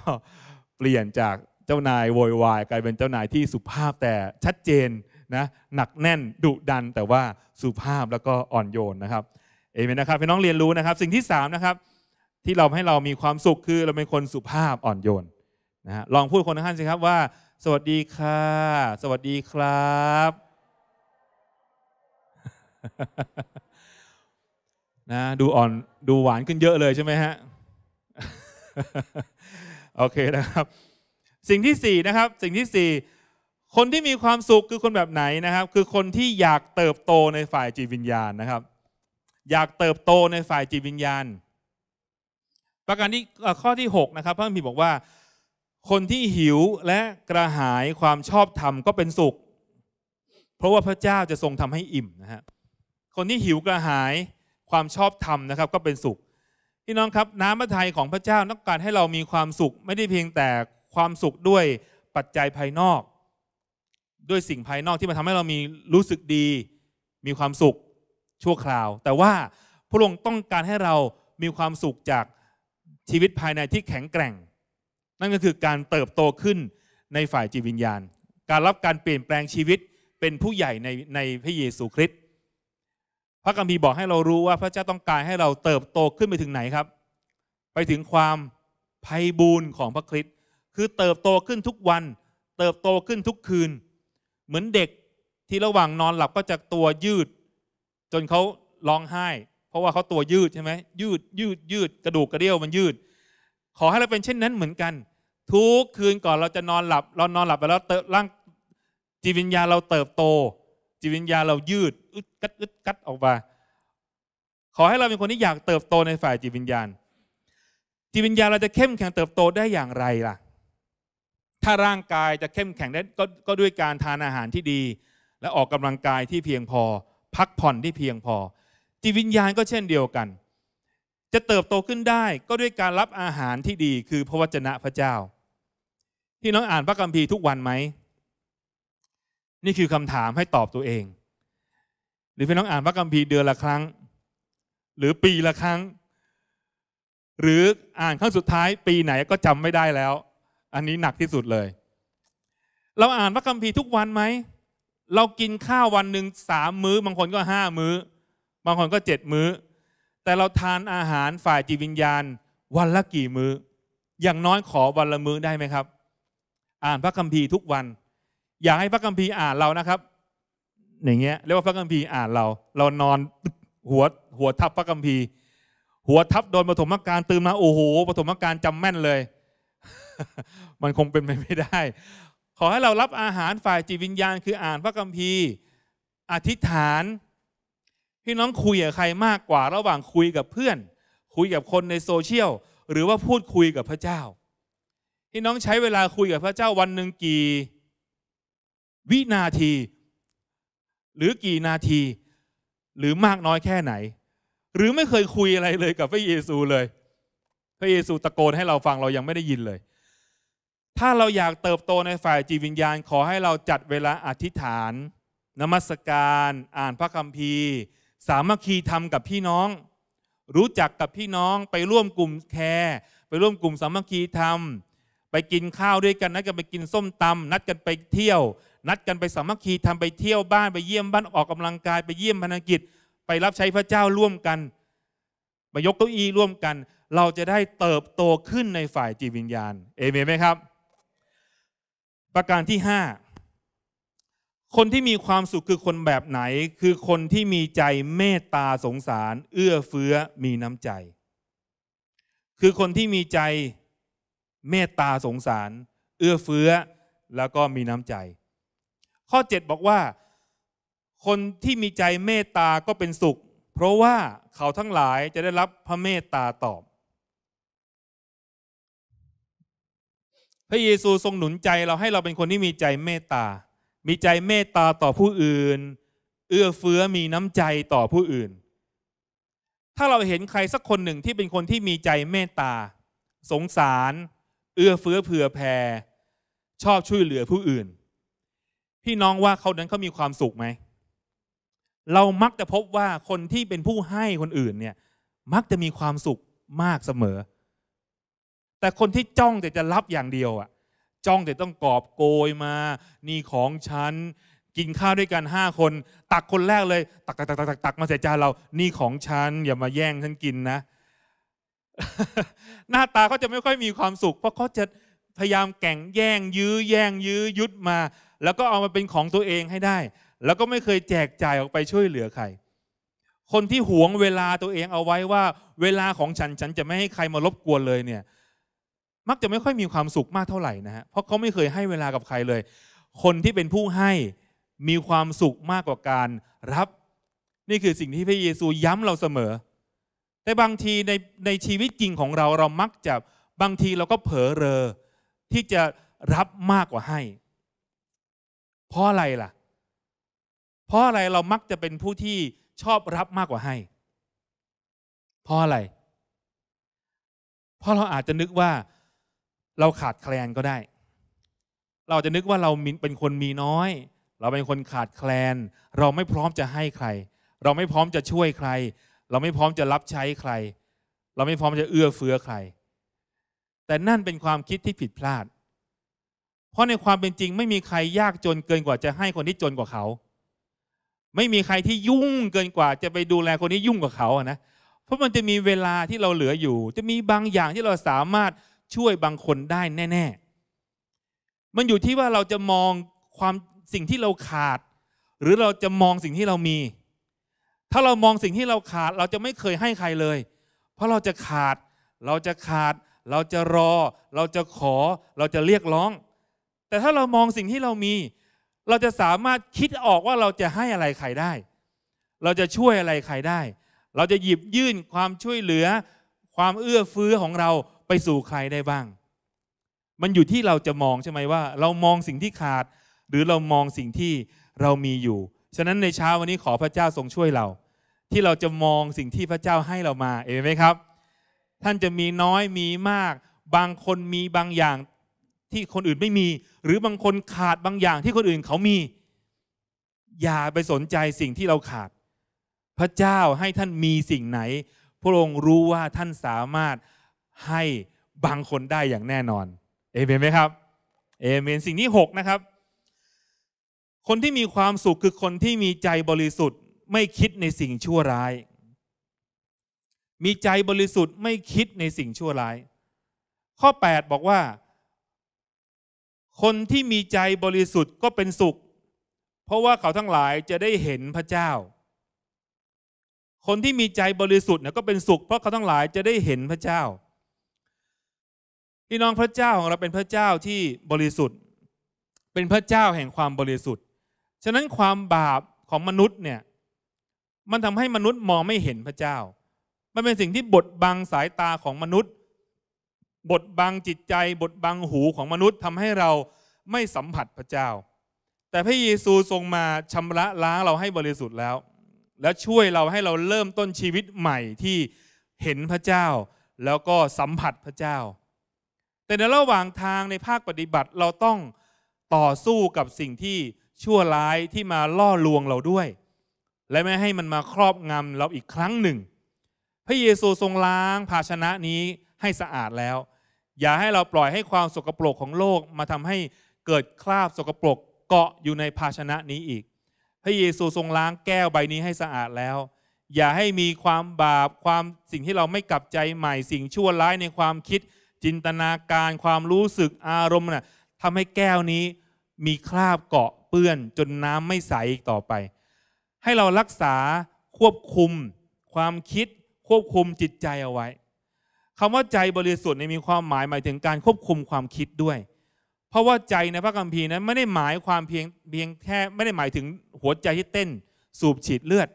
เปลี่ยนจากเจ้านายโวยวายกลายเป็นเจ้านายที่สุภาพแต่ชัดเจนนะหนักแน่นดุดันแต่ว่า สุภาพแล้วก็อ่อนโยนนะครับเอเมนนะครับพี่น้องเรียนรู้นะครับ สิ่งที่3นะครับ ที่เราให้เรามีความสุขคือเราเป็นคนสุภาพอ่อนโยนนะฮะลองพูดคนข้างสิครับว่า สวัสดีค่ะ สวัสดีครับนะดูอ่อนดูหวานขึ้นเยอะเลยใช่ไหมฮะโอเคนะครับ สิ่งที่ 4 นะครับ สิ่งที่4คนที่มีความสุขคือคนแบบไหนนะครับ คือคนที่อยากเติบโตในฝ่ายจิตวิญญาณนะครับ อยากเติบโตในฝ่ายจิตวิญญาณ ประการที่ข้อที่6นะครับพระคัมภีร์บอกว่า คนที่หิวและกระหายความชอบธรรมก็เป็นสุข เพราะว่าพระเจ้าจะทรงทำให้อิ่มนะฮะคนที่หิวกระหายความชอบธรรมนะครับ ก็เป็นสุขพี่น้องครับน้ำพระทัยของพระเจ้าต้องการให้เรามีความสุขไม่ได้เพียงแต่ความสุขด้วยปัจจัยภายนอกด้วยสิ่งภายนอกที่มันทำให้เรามีรู้สึกดี มีความสุขชั่วคราว แต่ว่าพระองค์ต้องการให้เรามีความสุขจากชีวิตภายในที่แข็งแกร่ง นั่นก็คือการเติบโตขึ้นในฝ่ายจิตวิญญาณ การรับการเปลี่ยนแปลงชีวิตเป็นผู้ใหญ่ในในพระเยซูคริสต์พระกัมพีบอกให้เรารู้ว่าพระเจ้าต้องการให้เราเติบโตขึ้นไปถึงไหนครับ ไปถึงความไพ่บูรณ์ของพระคริสต์คือเติบโตขึ้นทุกวัน เติบโตขึ้นทุกคืนเหมือนเด็กที่ระหว่างนอนหลับก็จะตัวยืด จนเขาร้องไห้ เพราะว่าเขาตัวยืดใช่ไหมยืดยืดยืดกระดูกกระเดี่ยวมันยืด ขอให้เราเป็นเช่นนั้นเหมือนกัน ทุกคืนก่อนเราจะนอนหลับเรานอนหลับไปแล้วเติร่างจิตวิญญาเราเติบโตจิตวิญญาเรายืดอึดกัดอึดกัดออกมา ขอให้เราเป็นคนที่อยากเติบโตในฝ่ายจิตวิญญาณจิตวิญญาเราจะเข้มแข็งเติบโตได้อย่างไรล่ะถ้าร่างกายจะเข้มแข็งได้กก็ด้วยการทานอาหารที่ดี และออกกำลังกายที่เพียงพอ พักผ่อนที่เพียงพอจิตวิญญาณก็เช่นเดียวกัน จะเติบโตขึ้นได้ก็ด้วยการรับอาหารที่ดี คือพระวจนะพระเจ้าที่น้องอ่านพระคัมภีร์ทุกวันไหมนี่คือคำถามให้ตอบตัวเอง หรือพี่น้องอ่านพระคัมภีร์เดือนละครั้ง หรือปีละครั้ง หรืออ่านครั้งสุดท้าย ปีไหนก็จำไม่ได้แล้วอันนี้หนักที่สุดเลย เราอ่านพระคัมภีร์ทุกวันไหม เรากินข้าววันหนึ่งสามมื้อบางคนก็ห้ามื้อ บางคนก็เจ็ดมื้อ แต่เราทานอาหารฝ่ายจิตวิญญาณ วันละกี่มื้อ อย่างน้อยขอวันละมื้อได้ไหมครับ อ่านพระคัมภีร์ทุกวัน อยากให้พระคัมภีร์อ่านเรานะครับ อย่างเงี้ยเรียกว่าพระคัมภีร์อ่านเรา เรานอนหัวหัวทับพระคัมภีร์ หัวทับโดนปฐมกาลตื่นมาโอ้โหปฐมกาลจำแม่นเลยมันคงเป็นไปไม่ได้ ขอให้เรารับอาหารฝ่ายจิตวิญญาณคืออ่านพระคัมภีร์ อธิษฐาน พี่น้องคุยกับใครมากกว่าระหว่างคุยกับเพื่อน คุยกับคนในโซเชียล หรือว่าพูดคุยกับพระเจ้า พี่น้องใช้เวลาคุยกับพระเจ้า วันหนึ่งกี่ วินาที หรือกี่นาที หรือมากน้อยแค่ไหน หรือไม่เคยคุยอะไรเลยกับพระเยซูเลย พระเยซูตะโกนให้เราฟังเรายังไม่ได้ยินเลยถ้าเราอยากเติบโตในฝ่ายจิตวิญญาณ ขอให้เราจัดเวลาอธิษฐาน นมัสการอ่านพระคัมภีร์ สามัคคีธรรมกับพี่น้อง รู้จักกับพี่น้องไปร่วมกลุ่มแคร์ไปร่วมกลุ่มสามัคคีธรรมไปกินข้าวด้วยกันนัดกันไปกินส้มตำ นัดกันไปเที่ยว นัดกันไปสามัคคีธรรมไปเที่ยวบ้านไปเยี่ยมบ้านออกกำลังกายไปเยี่ยมพนักกิจไปรับใช้พระเจ้าร่วมกันมายกเก้าอี้ร่วมกัน เราจะได้เติบโตขึ้นในฝ่ายจิตวิญญาณเอเมนไหมครับประการที่ห้าคนที่มีความสุขคือคนแบบไหน คือคนที่มีใจเมตตาสงสาร เอื้อเฟื้อมีน้ำใจ คือคนที่มีใจเมตตาสงสาร เอื้อเฟื้อแล้วก็มีน้ำใจ ข้อ 7 บอกว่า คนที่มีใจเมตตาก็เป็นสุข เพราะว่าเขาทั้งหลายจะได้รับพระเมตตาตอบพระเยซูทรงหนุนใจเราให้เราเป็นคนที่มีใจเมตตา มีใจเมตตาต่อผู้อื่น เอื้อเฟื้อมีน้ำใจต่อผู้อื่น ถ้าเราเห็นใครสักคนหนึ่งที่เป็นคนที่มีใจเมตตา สงสาร เอื้อเฟื้อเผื่อแผ่ชอบช่วยเหลือผู้อื่นพี่น้องว่าเขานั้นเขามีความสุขไหมเรามักจะพบว่าคนที่เป็นผู้ให้คนอื่นเนี่ยมักจะมีความสุขมากเสมอแต่คนที่จ้องแต่จะรับอย่างเดียวอ่ะ จ้องแต่ต้องกอบโกยมา นี่ของฉัน กินข้าวด้วยกันห้าคน ตักคนแรกเลย ตักตักตักตักตักมาใส่จานเรา นี่ของฉันอย่ามาแย่งฉันกินนะ หน้าตาเขาจะไม่ค่อยมีความสุข เพราะเขาจะพยายามแก่งแย่ง ยื้อแย่งยื้อยุดมา แล้วก็เอามาเป็นของตัวเองให้ได้ แล้วก็ไม่เคยแจกจ่ายออกไปช่วยเหลือใครคนที่หวงเวลาตัวเองเอาไว้ว่า เวลาของฉันฉันจะไม่ให้ใครมารบกวนเลยเนี่ยมักจะไม่ค่อยมีความสุขมากเท่าไหร่ นะฮะ เพราะเขาไม่เคยให้เวลากับใครเลย คนที่เป็นผู้ให้มีความสุขมากกว่าการรับ นี่คือสิ่งที่พระเยซูย้ำเราเสมอ แต่บางทีในในชีวิตจริงของเราเรามักจะบางทีเราก็เผลอเรอ ที่จะรับมากกว่าให้ เพราะอะไรล่ะ เพราะอะไรเรามักจะเป็นผู้ที่ชอบรับมากกว่าให้ เพราะอะไร เพราะเราอาจจะนึกว่าเราขาดแคลนก็ได้ เราจะนึกว่าเราเป็นคนมีน้อย เราเป็นคนขาดแคลน เราไม่พร้อมจะให้ใคร เราไม่พร้อมจะช่วยใคร เราไม่พร้อมจะรับใช้ใคร เราไม่พร้อมจะเอื้อเฟื้อใคร แต่นั่นเป็นความคิดที่ผิดพลาด เพราะในความเป็นจริงไม่มีใครยากจนเกินกว่าจะให้คนที่จนกว่าเขา ไม่มีใครที่ยุ่งเกินกว่าจะไปดูแลคนที่ยุ่งกว่าเขาอะนะ เพราะมันจะมีเวลาที่เราเหลืออยู่ จะมีบางอย่างที่เราสามารถช่วยบางคนได้แน่ๆ มันอยู่ที่ว่าเราจะมองความสิ่งที่เราขาด หรือเราจะมองสิ่งที่เรามี ถ้าเรามองสิ่งที่เราขาด เราจะไม่เคยให้ใครเลย เพราะเราจะขาด เราจะขาด เราจะรอ เราจะขอ เราจะเรียกร้อง แต่ถ้าเรามองสิ่งที่เรามี เราจะสามารถคิดออกว่าเราจะให้อะไรใครได้ เราจะช่วยอะไรใครได้ เราจะหยิบยื่นความช่วยเหลือ ความเอื้อเฟื้อของเราไปสู่ใครได้บ้าง มันอยู่ที่เราจะมองใช่ไหมว่า เรามองสิ่งที่ขาด หรือเรามองสิ่งที่เรามีอยู่ ฉะนั้นในเช้าวันนี้ขอพระเจ้าทรงช่วยเรา ที่เราจะมองสิ่งที่พระเจ้าให้เรามา เองนไหมครับ ท่านจะมีน้อยมีมาก บางคนมีบางอย่างที่คนอื่นไม่มี หรือบางคนขาดบางอย่างที่คนอื่นเขามี อย่าไปสนใจสิ่งที่เราขาด พระเจ้าให้ท่านมีสิ่งไหน พระองค์รู้ว่าท่านสามารถให้บางคนได้อย่างแน่นอน เอเมนไหมครับ เอเมนสิ่งที่6 นะครับ คนที่มีความสุขคือคนที่มีใจบริสุทธิ์ไม่คิดในสิ่งชั่วร้าย มีใจบริสุทธิ์ไม่คิดในสิ่งชั่วร้าย ข้อ8บอกว่า คนที่มีใจบริสุทธิ์ก็เป็นสุข เพราะว่าเขาทั้งหลายจะได้เห็นพระเจ้า คนที่มีใจบริสุทธิ์ก็เป็นสุข เพราะเขาทั้งหลายจะได้เห็นพระเจ้าพี่น้องพระเจ้าของเราเป็นพระเจ้าที่บริสุทธิ์ เป็นพระเจ้าแห่งความบริสุทธิ์ฉะนั้นความบาปของมนุษย์เนี่ย มันทำให้มนุษย์มองไม่เห็นพระเจ้า มันเป็นสิ่งที่บดบังสายตาของมนุษย์บดบังจิตใจบดบังหูของมนุษย์ทำให้เราไม่สัมผัสพระเจ้า แต่พระเยซูทรงมาชำระล้างเราให้บริสุทธิ์แล้ว และช่วยเราให้เราเริ่มต้นชีวิตใหม่ที่เห็นพระเจ้าแล้วก็สัมผัสพระเจ้าแต่ในระหว่างทางในภาคปฏิบัติเราต้องต่อสู้กับสิ่งที่ชั่วร้ายที่มาล่อลวงเราด้วย และไม่ให้มันมาครอบงำเราอีกครั้งหนึ่ง พระเยซูทรงล้างภาชนะนี้ให้สะอาดแล้ว อย่าให้เราปล่อยให้ความสกปรกของโลก มาทำให้เกิดคราบสกปรกเกาะอยู่ในภาชนะนี้อีก พระเยซูทรงล้างแก้วใบนี้ให้สะอาดแล้ว อย่าให้มีความบาปความสิ่งที่เราไม่กลับใจใหม่สิ่งชั่วร้ายในความคิดจินตนาการความรู้สึกอารมณ์น่ะทำให้แก้วนี้มีคราบเกาะเปื้อนจนน้ำไม่ใสอีกต่อไป ให้เรารักษาควบคุมความคิดควบคุมจิตใจเอาไว้คำว่าใจบริสุทธิ์ในมีความหมายหมายถึงการควบคุมความคิดด้วย เพราะว่าใจในพระคัมภีร์นั้นไม่ได้หมายความเพียงเพียงแค่ไม่ได้หมายถึงหัวใจที่เต้นสูบฉีดเลือด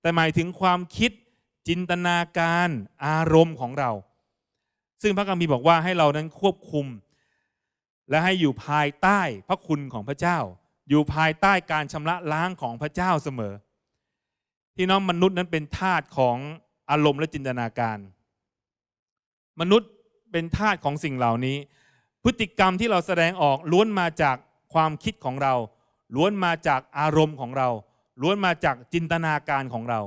แต่หมายถึงความคิด จินตนาการอารมณ์ของเราซึ่งพระคัมภีร์บอกว่าให้เรานั้นควบคุม และให้อยู่ภายใต้พระคุณของพระเจ้า อยู่ภายใต้การชำระล้างของพระเจ้าเสมอที่น้องมนุษย์นั้นเป็นทาสของอารมณ์และจินตนาการ มนุษย์เป็นทาสของสิ่งเหล่านี้ พฤติกรรมที่เราแสดงออกล้วนมาจากความคิดของเรา ล้วนมาจากอารมณ์ของเรา ล้วนมาจากจินตนาการของเรา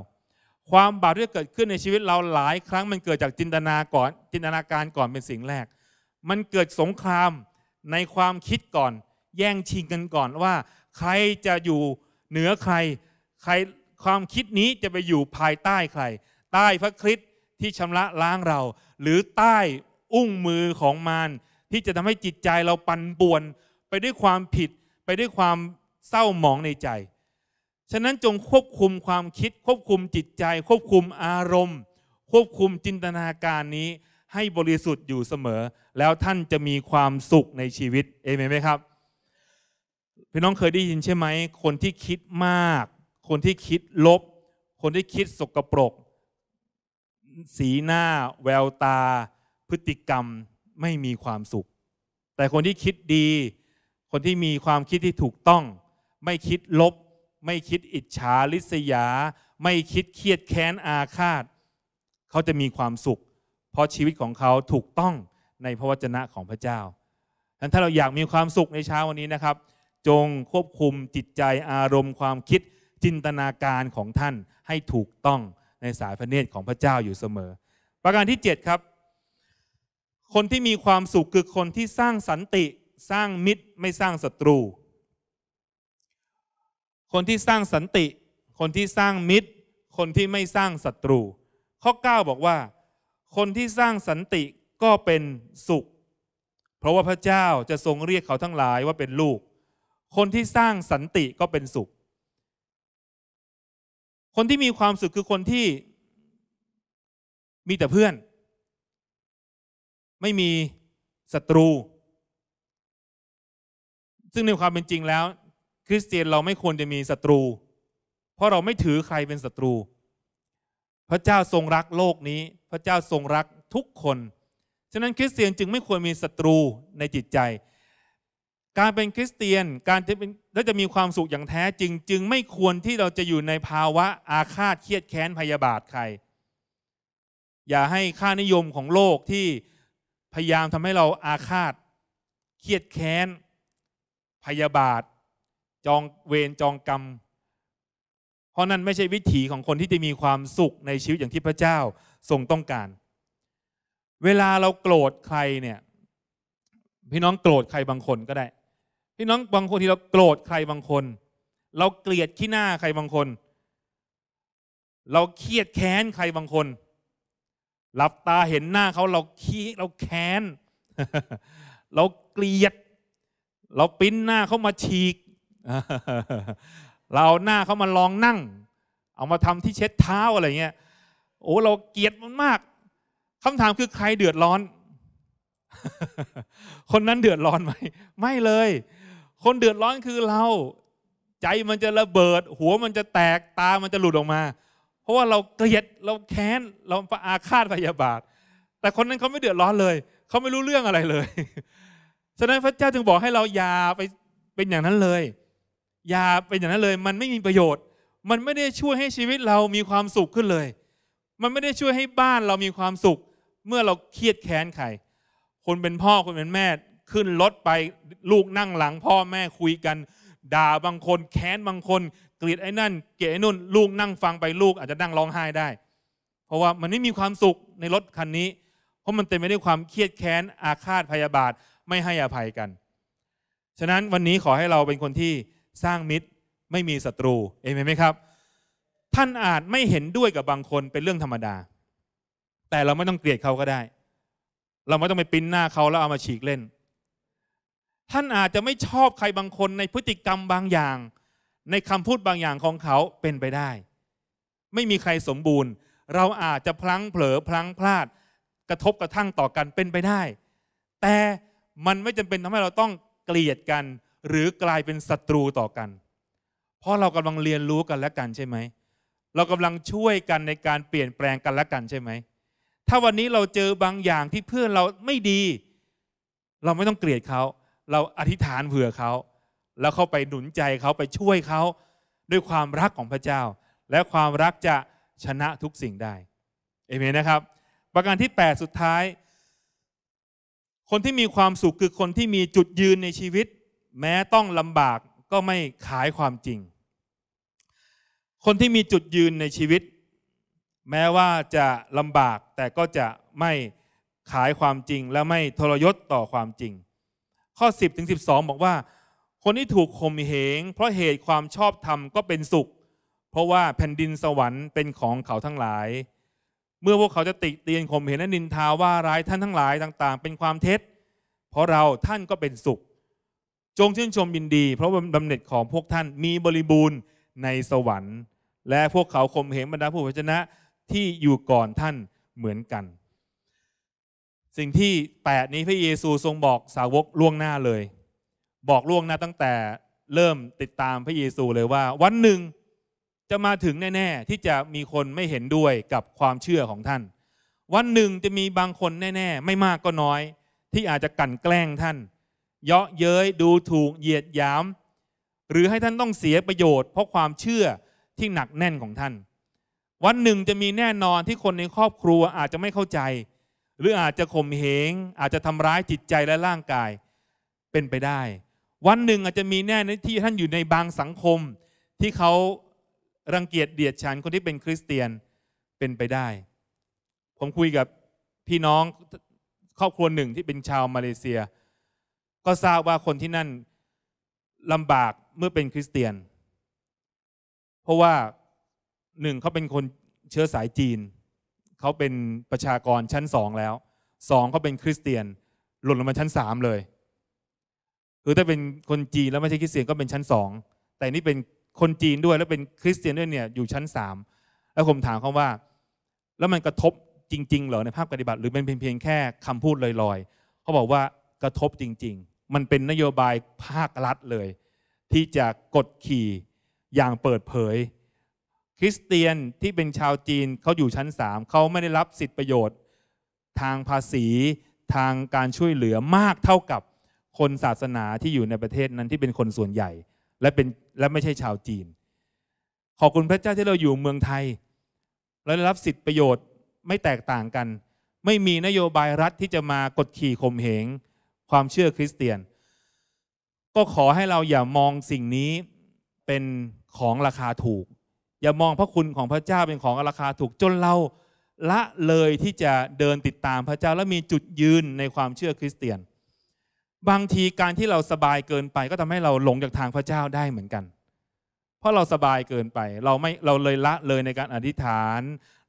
ความบาปที่เกิดขึ้นในชีวิตเราหลายครั้งมันเกิดจากจินตนาก่อน จินตนาการก่อนเป็นสิ่งแรก มันเกิดสงครามในความคิดก่อนแย่งชิงกันก่อนว่า ใครจะอยู่เหนือใครใครความคิดนี้จะไปอยู่ภายใต้ใคร ใต้พระคริสต์ที่ชำระล้างเรา หรือใต้อุ้งมือของมารที่จะทำให้จิตใจเราปั่นป่วน ไปด้วยความผิดไปด้วยความเศร้าหมองในใจฉะนั้นจงควบคุมความคิด ควบคุมจิตใจ ควบคุมอารมณ์ ควบคุมจินตนาการนี้ ให้บริสุทธิ์อยู่เสมอ แล้วท่านจะมีความสุขในชีวิตเอเมนไหมครับพี่น้องเคยได้ยินใช่ไหมคนที่คิดมาก คนที่คิดลบ คนที่คิดสกปรก สีหน้า แววตา พฤติกรรมไม่มีความสุข แต่คนที่คิดดี คนที่มีความคิดที่ถูกต้อง ไม่คิดลบไม่คิดอิจฉาริษยาไม่คิดเครียดแค้นอาฆาต เขาจะมีความสุขเพราะชีวิตของเขาถูกต้องในพระวจนะของพระเจ้าดังนั้นถ้าเราอยากมีความสุขในเช้าวันนี้นะครับ จงควบคุมจิตใจอารมณ์ ความคิดจินตนาการของท่านให้ถูกต้องในสายพระเนตรของพระเจ้าอยู่เสมอ ประการที่ 7 ครับ คนที่มีความสุขคือคนที่สร้างสันติสร้างมิตรไม่สร้างศัตรูคนที่สร้างสันติ คนที่สร้างมิตร คนที่ไม่สร้างศัตรู ข้อ9บอกว่าคนที่สร้างสันติก็เป็นสุข เพราะว่าพระเจ้าจะทรงเรียกเขาทั้งหลายว่าเป็นลูก คนที่สร้างสันติก็เป็นสุข คนที่มีความสุขคือคนที่มีแต่เพื่อน ไม่มีศัตรู ซึ่งในความเป็นจริงแล้วริสเตียนเราไม่ควรจะมีศัตรู เพราะเราไม่ถือใครเป็นศัตรู พระเจ้าทรงรักโลกนี้พระเจ้าทรงรักทุกคน ฉะนั้นคริสเตียนจึงไม่ควรมีศัตรูในจิตใจ การเป็นคริสเตียนการที่เป็นและจะมีความสุขอย่างแท้จริงจึงไม่ควรที่เราจะอยู่ในภาวะอาฆาตเครียดแค้นพยาบาทใคร อย่าให้ค่านิยมของโลกที่พยายามทำให้เราอาฆาตเครียดแค้นพยาบาทจอง เวรจองกรรม เพราะนั้นไม่ใช่วิถีของคนที่จะมีความสุขในชีวิตอย่างที่พระเจ้าทรงต้องการ เวลาเราโกรธใครเนี่ย พี่น้อง โกรธใครบางคนก็ได้ พี่น้องบางคนที่เราโกรธใครบางคน เราเกลียด ขี้หน้า ใครบางคน เรา เครียดแค้น ใครบางคนหลับตาเห็นหน้าเขาเราขี้ เราแค้น เราเกลียด เราปิ้นหน้าเขามาฉีกเราหน้าเขามาลองนั่ง เอามาทำที่เช็ดเท้าอะไรเงี้ย โอ้เราเกลียดมันมาก คำถามคือใครเดือดร้อน คนนั้นเดือดร้อนไหมไม่เลย คนเดือดร้อนคือเรา ใจมันจะระเบิด หัวมันจะแตกตามันจะหลุดออกมา เพราะว่าเราเกลียดเราแค้นเราอาฆาตพยาบาท แต่คนนั้นเขาไม่เดือดร้อนเลยเขาไม่รู้เรื่องอะไรเลยฉะนั้นพระเจ้าจึงบอกให้เราอย่าไปเป็นอย่างนั้นเลยอย่าเป็นอย่างนั้นเลยมันไม่มีประโยชน์ มันไม่ได้ช่วยให้ชีวิตเรามีความสุขขึ้นเลย มันไม่ได้ช่วยให้บ้านเรามีความสุข เมื่อเราเครียดแค้นใคร คนเป็นพ่อ คนเป็นแม่ขึ้นรถไปลูกนั่งหลังพ่อแม่คุยกัน ด่าบางคนแค้นบางคนเกลียดไอ้นั่น เกลียดไอ้นุ่น ลูกนั่งฟังไปลูกอาจจะนั่งร้องไห้ได้ เพราะว่ามันไม่มีความสุขในรถคันนี้ เพราะมันเต็มไปด้วยความเครียดแค้นอาฆาตพยาบาทไม่ให้อภัยกัน ฉะนั้นวันนี้ขอให้เราเป็นคนที่สร้างมิตรไม่มีศัตรู เอเมนไหมครับ ท่านอาจไม่เห็นด้วยกับบางคนเป็นเรื่องธรรมดา แต่เราไม่ต้องเกลียดเขาก็ได้ เราไม่ต้องไปปิ้นหน้าเขาแล้วเอามาฉีกเล่น ท่านอาจจะไม่ชอบใครบางคนในพฤติกรรมบางอย่าง ในคำพูดบางอย่างของเขาเป็นไปได้ ไม่มีใครสมบูรณ์ เราอาจจะพลั้งเผลอพลั้งพลาด กระทบกระทั่งต่อกันเป็นไปได้ แต่มันไม่จำาเป็นทำาให้เราต้องเกลียดกันหรือกลายเป็นศัตรูต่อกัน เพราะเรากำลังเรียนรู้กันและกันใช่ไหม เรากำลังช่วยกันในการเปลี่ยนแปลงกันและกันใช่ไหม ถ้าวันนี้เราเจอบางอย่างที่เพื่อนเราไม่ดี เราไม่ต้องเกลียดเขา เราอธิษฐานเผื่อเขา แล้วเข้าไปหนุนใจเขาไปช่วยเขาด้วยความรักของพระเจ้า และความรักจะชนะทุกสิ่งได้เอเมนนะครับ ประการที่8สุดท้าย คนที่มีความสุขคือคนที่มีจุดยืนในชีวิตแม้ต้องลำบากก็ไม่ขายความจริง คนที่มีจุดยืนในชีวิต แม้ว่าจะลำบากแต่ก็จะไม่ขายความจริง และไม่ทรยศ ต่อความจริง ข้อ 10ถึง12 บอกว่า คนที่ถูกข่มเหงเพราะเหตุความชอบธรรมก็เป็นสุข เพราะว่าแผ่นดินสวรรค์เป็นของเขาทั้งหลาย เมื่อพวกเขาจะติเตียนข่มเหงและนินทาว่าร้ายท่านทั้งหลายต่างๆ เป็นความเท็จ เพราะเราท่านก็เป็นสุขจงชื่นชมยินดี เพราะบำเหน็จของพวกท่านมีบริบูรณ์ในสวรรค์ และพวกเขาคมเหงบรรดาผู้พัจนะที่อยู่ก่อนท่านเหมือนกัน สิ่งที่แปดนี้พระเยซูทรงบอกสาวกล่วงหน้าเลย บอกล่วงหน้าตั้งแต่เริ่มติดตามพระเยซูเลยว่าวันหนึ่งจะมาถึงแน่ๆที่จะมีคนไม่เห็นด้วยกับความเชื่อของท่าน วันหนึ่งจะมีบางคนแน่ๆ ไม่มากก็น้อย ที่อาจจะกั่นแกล้งท่านเยาะเย้ยดูถูกเหยียดหยาม หรือให้ท่านต้องเสียประโยชน์เพราะความเชื่อที่หนักแน่นของท่าน วันหนึ่งจะมีแน่นอนที่คนในครอบครัวอาจจะไม่เข้าใจ หรืออาจจะข่มเหงอาจจะทำร้ายจิตใจและร่างกายเป็นไปได้ วันหนึ่งอาจจะมีแน่ในที่ท่านอยู่ในบางสังคม ที่เขารังเกียจเดียดฉันคนที่เป็นคริสเตียนเป็นไปได้ ผมคุยกับพี่น้องครอบครัวหนึ่งที่เป็นชาวมาเลเซียก็ทราบว่าคนที่นั่นลำบากเมื่อเป็นคริสเตียน เพราะว่าหนึ่งเขาเป็นคนเชื้อสายจีน เขาเป็นประชากรชั้นสองแล้ว สองเขาเป็นคริสเตียน หล่นลงมาชั้นสามเลย คือถ้าเป็นคนจีนแล้วไม่ใช่คริสเตียนก็เป็นชั้นสอง แต่นี่เป็นคนจีนด้วยแล้วเป็นคริสเตียนด้วยเนี่ยอยู่ชั้นสาม แล้วผมถามเขาว่าแล้วมันกระทบจริงๆเหรอในภาพปฏิบัติ หรือเป็นเพียงแค่คำพูดลอยๆเขาบอกว่ากระทบจริง ๆมันเป็นนโยบายภาครัฐเลย ที่จะกดขี่อย่างเปิดเผย คริสเตียนที่เป็นชาวจีนเขาอยู่ชั้นสามเขาไม่ได้รับสิทธิประโยชน์ทางภาษีทางการช่วยเหลือมากเท่ากับคนศาสนาที่อยู่ในประเทศนั้นที่เป็นคนส่วนใหญ่และเป็นและไม่ใช่ชาวจีน ขอบคุณพระเจ้าที่เราอยู่เมืองไทยเราได้รับสิทธิประโยชน์ไม่แตกต่างกัน ไม่มีนโยบายรัฐที่จะมากดขี่ข่มเหงความเชื่อคริสเตียน ก็ขอให้เราอย่ามองสิ่งนี้เป็นของราคาถูก อย่ามองพระคุณของพระเจ้าเป็นของราคาถูกจนเราละเลยที่จะเดินติดตามพระเจ้าและมีจุดยืนในความเชื่อคริสเตียน บางทีการที่เราสบายเกินไปก็ทำให้เราหลงจากทางพระเจ้าได้เหมือนกัน เพราะเราสบายเกินไป เราไม่เราเลยละเลยในการอธิษฐาน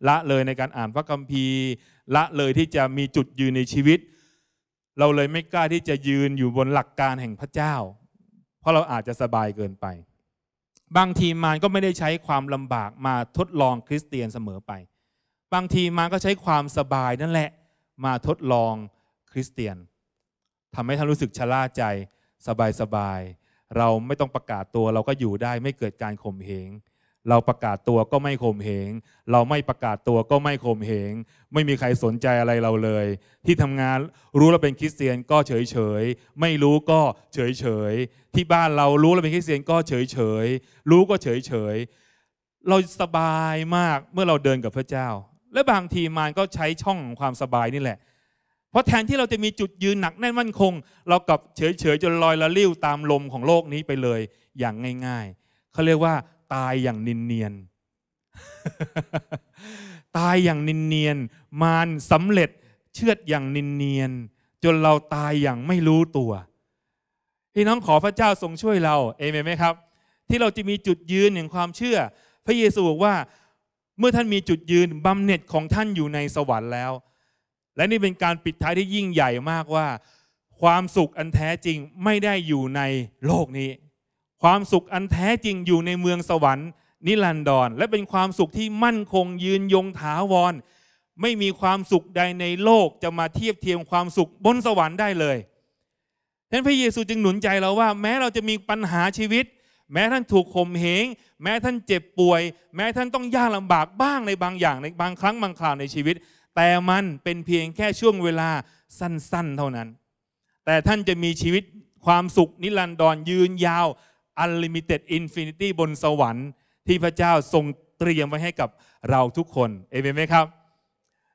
ละเลยในการอ่านพระคัมภีร์ละเลยที่จะมีจุดยืนในชีวิตเราเลยไม่กล้าที่จะยืนอยู่บนหลักการแห่งพระเจ้า เพราะเราอาจจะสบายเกินไป บางทีมารก็ไม่ได้ใช้ความลำบากมาทดลองคริสเตียนเสมอไป บางทีมารก็ใช้ความสบายนั่นแหละมาทดลองคริสเตียนทำให้ท่านรู้สึกชะล่าใจสบายๆ เราไม่ต้องประกาศตัวเราก็อยู่ได้ไม่เกิดการข่มเหงเราประกาศตัวก็ไม่ข่มเหง เราไม่ประกาศตัวก็ไม่ข่มเหง ไม่มีใครสนใจอะไรเราเลย ที่ทำงานรู้เราเป็นคริสเตียนก็เฉยเฉย ไม่รู้ก็เฉยเฉย ที่บ้านเรารู้เราเป็นคริสเตียนก็เฉยเฉย รู้ก็เฉยเฉย เราสบายมากเมื่อเราเดินกับพระเจ้า และบางทีมันก็ใช้ช่องของความสบายนี่แหละ เพราะแทนที่เราจะมีจุดยืนหนักแน่นมั่นคง เรากับเฉยเฉยจนลอยละลิ้วตามลมของโลกนี้ไปเลยอย่างง่าย ๆเขาเรียกว่าตายอย่างนินเนียน ตายอย่างนินเนียนมารสำเร็จเชื่อดอย่างนินเนียน จนเราตายอย่างไม่รู้ตัว พี่น้องขอพระเจ้าทรงช่วยเราเอเมนไหมครับ ที่เราจะมีจุดยืนอย่างความเชื่อ พระเยซูบอกว่าเมื่อท่านมีจุดยืนบำเหน็จของท่านอยู่ในสวรรค์แล้วและนี่เป็นการปิดท้ายที่ยิ่งใหญ่มากว่า ความสุขอันแท้จริงไม่ได้อยู่ในโลกนี้ความสุขอันแท้จริงอยู่ในเมืองสวรรค์ นิลันดรและเป็นความสุขที่มั่นคงยืนยงถาวร ไม่มีความสุขใดในโลกจะมาเทียบเทียมความสุขบนสวรรค์ได้เลยท่านพระเยซูจึงหนุนใจเราว่าแม้เราจะมีปัญหาชีวิต แม้ท่านถูกข่มเหงแม้ท่านเจ็บป่วย แม้ท่านต้องยากลำบากบ้างในบางอย่างในบางครั้งบางคราวในชีวิต แต่มันเป็นเพียงแค่ช่วงเวลาสั้น ๆ เท่านั้น แต่ท่านจะมีชีวิตความสุขนิรันดรยืนยาว Unlimited Infinity บนสวรรค์ ที่พระเจ้าทรงเตรียมไว้ให้กับเราทุกคน เอเมนไหมครับ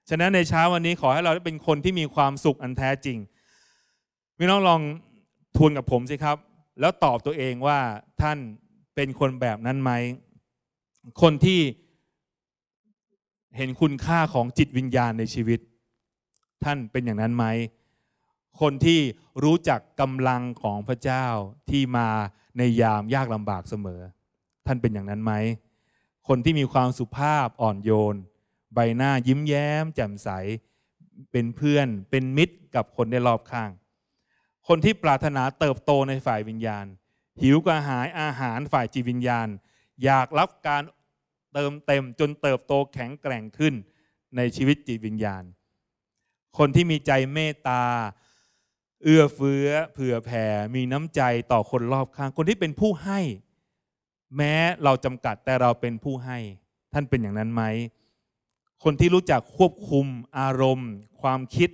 ฉะนั้นในเช้าวันนี้ขอให้เราได้เป็นคนที่มีความสุขอันแท้จริงพี่น้องลองทวนกับผมสิครับ แล้วตอบตัวเองว่าท่านเป็นคนแบบนั้นไหม คนที่เห็นคุณค่าของจิตวิญญาณในชีวิต ท่านเป็นอย่างนั้นไหม คนที่รู้จักกำลังของพระเจ้าที่มาในยามยากลำบากเสมอ ท่านเป็นอย่างนั้นไหม คนที่มีความสุภาพอ่อนโยน ใบหน้ายิ้มแย้มแจ่มใสเป็นเพื่อน เป็นมิตรกับคนได้รอบข้าง คนที่ปรารถนาเติบโตในฝ่ายวิญญาณ หิวกระหายอาหารฝ่ายจิตวิญญาณ อยากรับการเติมเต็มจนเติบโตแข็งแกร่งขึ้นในชีวิตจิตวิญญาณ คนที่มีใจเมตตาเอื้อเฟื้อเผื่อแผ่ มีน้ำใจต่อคนรอบข้าง คนที่เป็นผู้ให้ แม้เราจำกัดแต่เราเป็นผู้ให้ ท่านเป็นอย่างนั้นไหม คนที่รู้จักควบคุมอารมณ์ ความคิด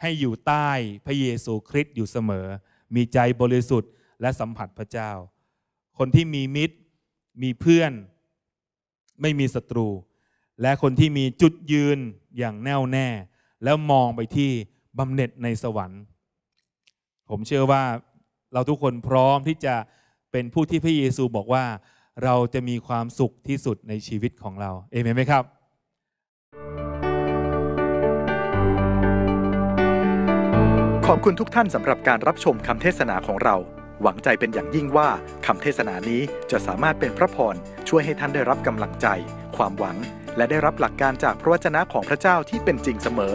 ให้อยู่ใต้พระเยซูคริสต์อยู่เสมอ มีใจบริสุทธิ์ และสัมผัสพระเจ้า คนที่มีมิตร มีเพื่อน ไม่มีศัตรู และคนที่มีจุดยืนอย่างแน่วแน่ แล้วมองไปที่บำเหน็จในสวรรค์ผมเชื่อว่าเราทุกคนพร้อมที่จะเป็นผู้ที่พระเยซูบอกว่า เราจะมีความสุขที่สุดในชีวิตของเรา เอเมนไหมครับ ขอบคุณทุกท่านสำหรับการรับชมคำเทศนาของเรา หวังใจเป็นอย่างยิ่งว่าคำเทศนานี้จะสามารถเป็นพระพรช่วยให้ท่านได้รับกำลังใจ ความหวังและได้รับหลักการจากพระวจนะของพระเจ้าที่เป็นจริงเสมอ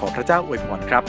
ขอพระเจ้าอวยพรครับ